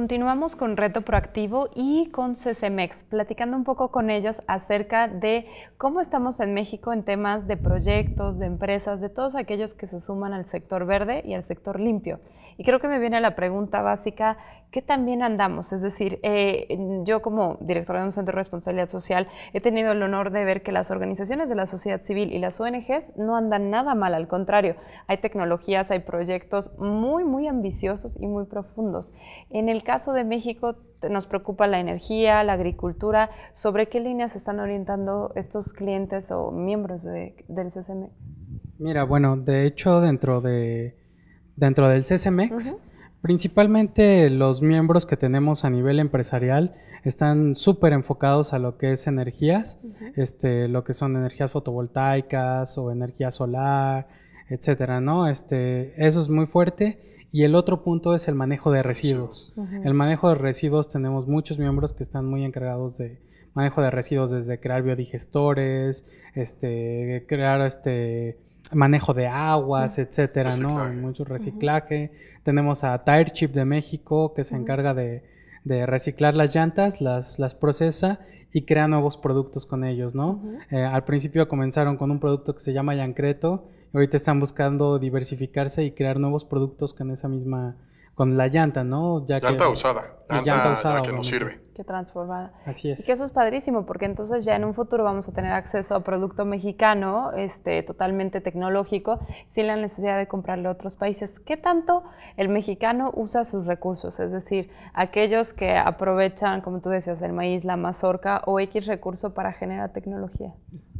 Continuamos con Reto Proactivo y con CCMEX, platicando un poco con ellos acerca de cómo estamos en México en temas de proyectos, de empresas, de todos aquellos que se suman al sector verde y al sector limpio. Y creo que me viene la pregunta básica, ¿qué también andamos? Es decir, eh, yo como directora de un centro de responsabilidad social he tenido el honor de ver que las organizaciones de la sociedad civil y las ONGs no andan nada mal, al contrario, hay tecnologías, hay proyectos muy, muy ambiciosos y muy profundos. En el en el caso de México nos preocupa la energía, la agricultura. ¿Sobre qué líneas están orientando estos clientes o miembros del CSMEX? Mira, bueno, de hecho dentro, dentro del CSMEX, principalmente los miembros que tenemos a nivel empresarial están súper enfocados a lo que es energías, este, lo que son energías fotovoltaicas o energía solar, etcétera, ¿no? Este, eso es muy fuerte y el otro punto es el manejo de residuos. El manejo de residuos tenemos muchos miembros que están muy encargados de manejo de residuos, desde crear biodigestores, este, crear este manejo de aguas, etcétera, Mucho reciclaje. Tenemos a Tire Chip de México que se encarga de, reciclar las llantas, las, procesa y crea nuevos productos con ellos, ¿no? Eh, al principio comenzaron con un producto que se llama Yancreto, ahorita están buscando diversificarse y crear nuevos productos con esa misma, con la llanta, ¿no? Ya llanta usada, llanta, usada que nos sirve. Que transformada. Así es. que eso es padrísimo, porque entonces ya en un futuro vamos a tener acceso a producto mexicano, este, totalmente tecnológico, sin la necesidad de comprarle a otros países. ¿Qué tanto el mexicano usa sus recursos? Es decir, aquellos que aprovechan, como tú decías, el maíz, la mazorca o X recurso para generar tecnología.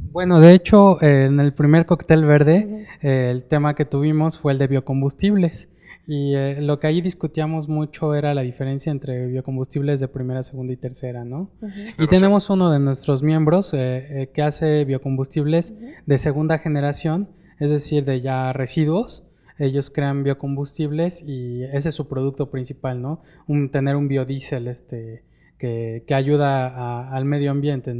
Bueno, de hecho, eh, en el primer cóctel verde, eh, el tema que tuvimos fue el de biocombustibles. Y eh, lo que ahí discutíamos mucho era la diferencia entre biocombustibles de primera, segunda y tercera, ¿no? Y tenemos uno de nuestros miembros que hace biocombustibles de segunda generación, es decir, de ya residuos. Ellos crean biocombustibles y ese es su producto principal, ¿no? tener un biodiesel, este, que, ayuda al medio ambiente,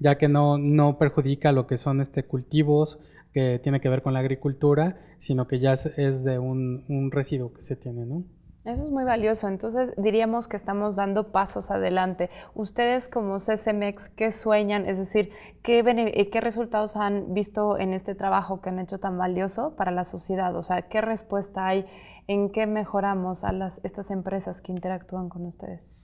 Ya que no, perjudica lo que son este cultivos que tiene que ver con la agricultura, sino que ya es, de un, residuo que se tiene, ¿no? Eso es muy valioso. Entonces diríamos que estamos dando pasos adelante. Ustedes como CCMEX, ¿qué sueñan? Es decir, ¿qué, eh, ¿qué, resultados han visto en este trabajo que han hecho tan valioso para la sociedad? O sea, ¿qué respuesta hay? ¿En qué mejoramos a estas empresas que interactúan con ustedes?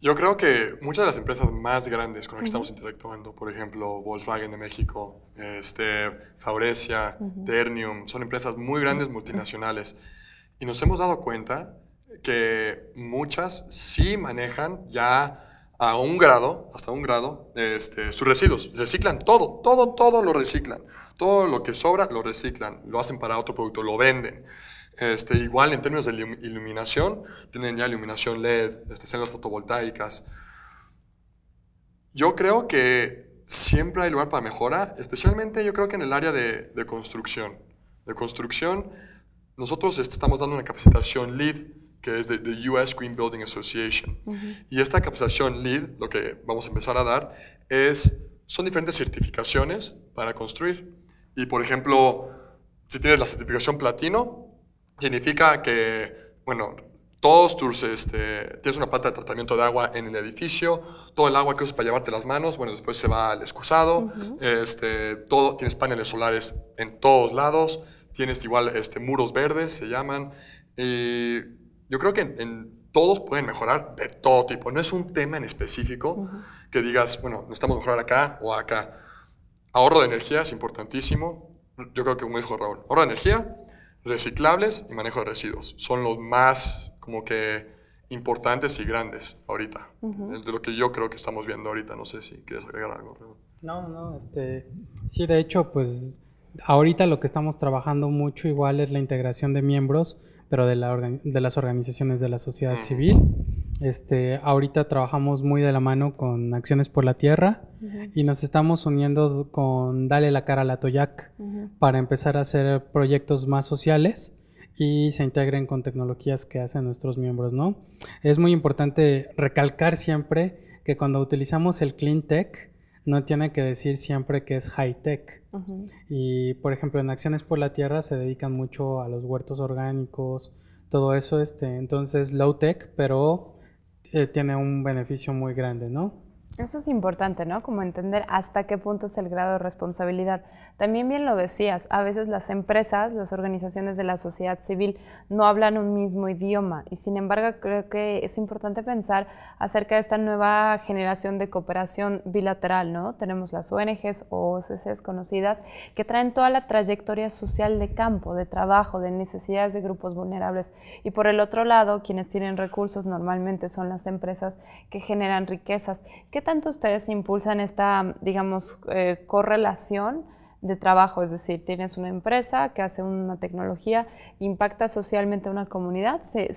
Yo creo que muchas de las empresas más grandes con las que estamos interactuando, por ejemplo, Volkswagen de México, este, Faurecia, Ternium, son empresas muy grandes multinacionales. Y nos hemos dado cuenta que muchas sí manejan ya a un grado, hasta un grado, este, sus residuos. Reciclan todo, todo, todo lo reciclan. Todo lo que sobra lo reciclan, lo hacen para otro producto, lo venden. Este, igual en términos de iluminación, tienen ya iluminación LED, este, fotovoltaicas. Yo creo que siempre hay lugar para mejora, especialmente yo creo que en el área de, construcción. De construcción, nosotros este, estamos dando una capacitación LEED, que es de, de US Green Building Association. Y esta capacitación LEED, lo que vamos a empezar a dar, es, son diferentes certificaciones para construir. Y por ejemplo, si tienes la certificación platino, significa que, bueno, todos tus, este, tienes una planta de tratamiento de agua en el edificio, todo el agua que usas para llevarte las manos, bueno, después se va al excusado, este, todo, tienes paneles solares en todos lados, tienes igual este, muros verdes, se llaman, y yo creo que en, todos pueden mejorar de todo tipo, no es un tema en específico que digas, bueno, necesitamos mejorar acá o acá. Ahorro de energía es importantísimo, yo creo que como dijo Raúl, ahorro de energía, reciclables y manejo de residuos. Son los más como que importantes y grandes ahorita. De lo que yo creo que estamos viendo ahorita. No sé si quieres agregar algo. No, no, este, sí, de hecho, pues ahorita lo que estamos trabajando mucho igual es la integración de miembros, pero de, la de las organizaciones de la sociedad civil este, ahorita trabajamos muy de la mano con Acciones por la Tierra y nos estamos uniendo con Dale la cara a la Toyac para empezar a hacer proyectos más sociales y se integren con tecnologías que hacen nuestros miembros, ¿no? Es muy importante recalcar siempre que cuando utilizamos el clean tech no tiene que decir siempre que es high tech. Y por ejemplo, en Acciones por la Tierra se dedican mucho a los huertos orgánicos, todo eso, este, entonces low tech, pero eh, tiene un beneficio muy grande, ¿no? Eso es importante, ¿no? Como entender hasta qué punto es el grado de responsabilidad. También bien lo decías, a veces las empresas, las organizaciones de la sociedad civil no hablan un mismo idioma y sin embargo creo que es importante pensar acerca de esta nueva generación de cooperación bilateral, ¿no? Tenemos las ONGs o OCCs conocidas que traen toda la trayectoria social de campo, de trabajo, de necesidades de grupos vulnerables y por el otro lado, quienes tienen recursos normalmente son las empresas que generan riquezas. ¿Qué tanto ustedes impulsan esta, digamos, eh, correlación de trabajo? Es decir, tienes una empresa que hace una tecnología, impacta socialmente a una comunidad. ¿Se,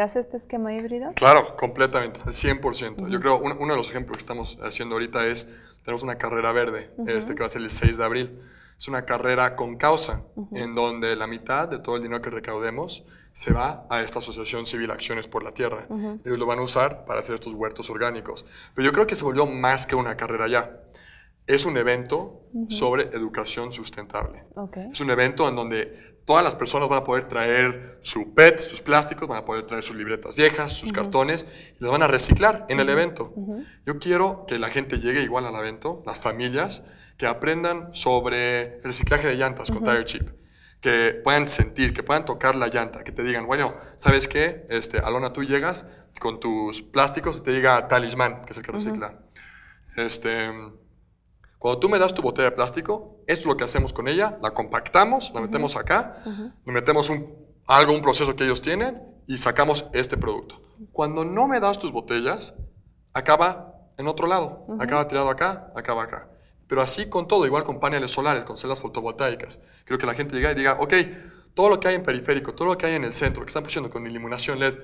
hace este esquema híbrido? Claro, completamente, 100%. Yo creo uno, uno de los ejemplos que estamos haciendo ahorita es, tenemos una carrera verde, este que va a ser el 6 de abril es una carrera con causa, en donde la mitad de todo el dinero que recaudemos se va a esta Asociación Civil Acciones por la Tierra. Ellos lo van a usar para hacer estos huertos orgánicos. Pero yo creo que se volvió más que una carrera ya. Es un evento sobre educación sustentable. Es un evento en donde todas las personas van a poder traer su PET, sus plásticos, van a poder traer sus libretas viejas, sus cartones, y los van a reciclar en el evento. Yo quiero que la gente llegue igual al evento, las familias, que aprendan sobre el reciclaje de llantas con Tire Chip que puedan sentir, que puedan tocar la llanta, que te digan, bueno, ¿sabes qué? Este, Alona, tú llegas con tus plásticos y te llega talismán, que es el que recicla. Este, cuando tú me das tu botella de plástico, esto es lo que hacemos con ella, la compactamos, la metemos acá, le metemos algo, un proceso que ellos tienen y sacamos este producto. Cuando no me das tus botellas, acaba en otro lado, acaba tirado acá, acaba acá. Pero así con todo, igual con paneles solares, con celdas fotovoltaicas. Creo que la gente llega y diga, ok, todo lo que hay en periférico, todo lo que hay en el centro, que están pusiendo con iluminación LED,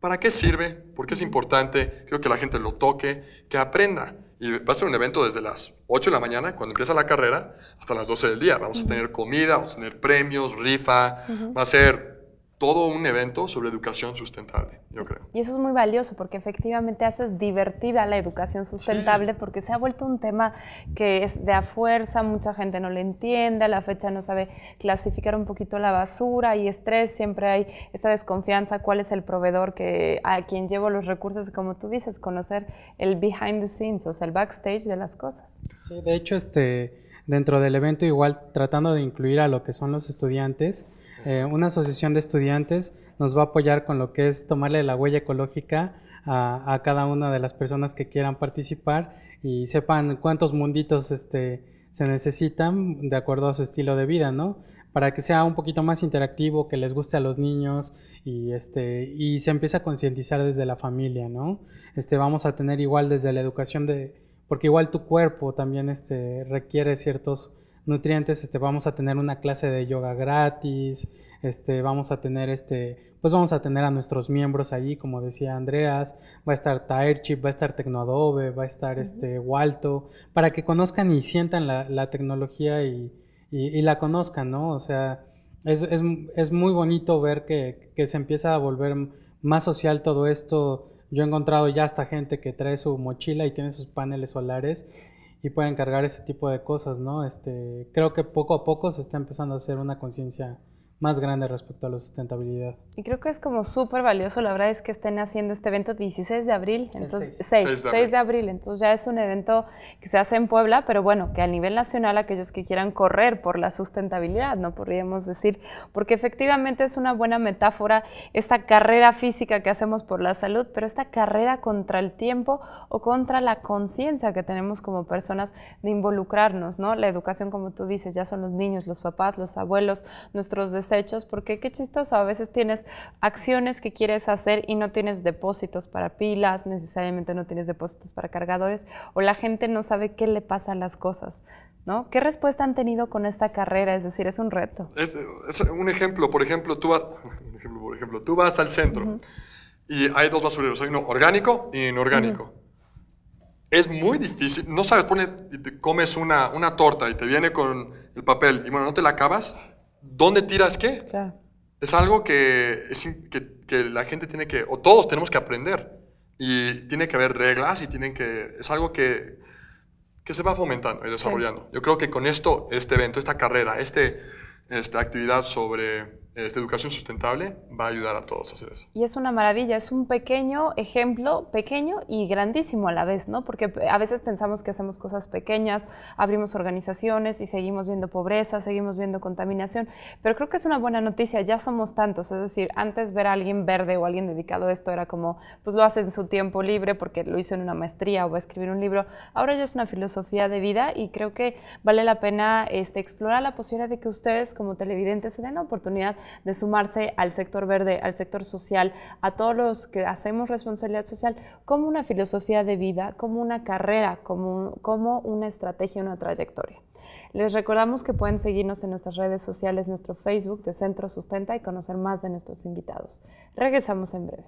¿para qué sirve? ¿Por qué es importante? Creo que la gente lo toque, que aprenda. Y va a ser un evento desde las 8 de la mañana, cuando empieza la carrera, hasta las 12 del día. Vamos a tener comida, vamos a tener premios, rifa, va a ser todo un evento sobre educación sustentable, yo creo. Y eso es muy valioso porque efectivamente haces divertida la educación sustentable porque se ha vuelto un tema que es de a fuerza, mucha gente no lo entiende, la fecha no sabe clasificar un poquito la basura y estrés, siempre hay esta desconfianza, cuál es el proveedor que a quien llevo los recursos, como tú dices, conocer el behind the scenes, o sea, el backstage de las cosas. Sí, de hecho, este, dentro del evento igual tratando de incluir a lo que son los estudiantes, eh, una asociación de estudiantes nos va a apoyar con lo que es tomarle la huella ecológica a, cada una de las personas que quieran participar y sepan cuántos munditos este, se necesitan de acuerdo a su estilo de vida, ¿no? Para que sea un poquito más interactivo, que les guste a los niños y, este, y se empiece a concientizar desde la familia, ¿no? Este, vamos a tener igual desde la educación de, porque igual tu cuerpo también este, requiere ciertos nutrientes, este, vamos a tener una clase de yoga gratis, este, vamos a tener este, pues vamos a tener a nuestros miembros allí, como decía Andreas, va a estar Tirechip, va a estar Tecnoadobe, va a estar este Walto, para que conozcan y sientan la, tecnología y, la conozcan, ¿no? O sea, es, muy bonito ver que, que, se empieza a volver más social todo esto. Yo he encontrado ya esta gente que trae su mochila y tiene sus paneles solares y pueden cargar ese tipo de cosas, ¿no? Este, creo que poco a poco se está empezando a hacer una conciencia más grande respecto a la sustentabilidad. Y creo que es como súper valioso, la verdad es que estén haciendo este evento 16 de abril, entonces 6. 6, de abril. entonces ya es un evento que se hace en Puebla, pero bueno, que a nivel nacional aquellos que quieran correr por la sustentabilidad, no podríamos decir, porque efectivamente es una buena metáfora esta carrera física que hacemos por la salud, pero esta carrera contra el tiempo o contra la conciencia que tenemos como personas de involucrarnos, ¿no? La educación, como tú dices, ya son los niños, los papás, los abuelos, nuestros hechos, porque qué chistoso, a veces tienes acciones que quieres hacer y no tienes depósitos para pilas, necesariamente no tienes depósitos para cargadores, o la gente no sabe qué le pasa a las cosas. ¿No? ¿Qué respuesta han tenido con esta carrera? Es decir, es un reto. Es, un ejemplo, por ejemplo, tú vas, por ejemplo, tú vas al centro y hay dos basureros, hay uno orgánico y inorgánico. es muy difícil. No sabes, ponle, te comes una, una torta y te viene con el papel y bueno, no te la acabas dónde tiras qué. Es algo que, que, la gente tiene que, o todos tenemos que aprender. Y tiene que haber reglas y tienen que, es algo que, se va fomentando y desarrollando. Yo creo que con esto, este evento, esta carrera, este, esta actividad sobre esta educación sustentable va a ayudar a todos a hacer eso. Y es una maravilla, es un pequeño ejemplo, pequeño y grandísimo a la vez, ¿no? Porque a veces pensamos que hacemos cosas pequeñas, abrimos organizaciones y seguimos viendo pobreza, seguimos viendo contaminación, pero creo que es una buena noticia, ya somos tantos, es decir, antes ver a alguien verde o alguien dedicado a esto era como, pues lo hace en su tiempo libre porque lo hizo en una maestría o va a escribir un libro, ahora ya es una filosofía de vida y creo que vale la pena este, explorar la posibilidad de que ustedes como televidentes se den la oportunidad de sumarse al sector verde, al sector social, a todos los que hacemos responsabilidad social, como una filosofía de vida, como una carrera, como, como una estrategia, una trayectoria. Les recordamos que pueden seguirnos en nuestras redes sociales, nuestro Facebook de Centro Sustenta y conocer más de nuestros invitados. Regresamos en breve.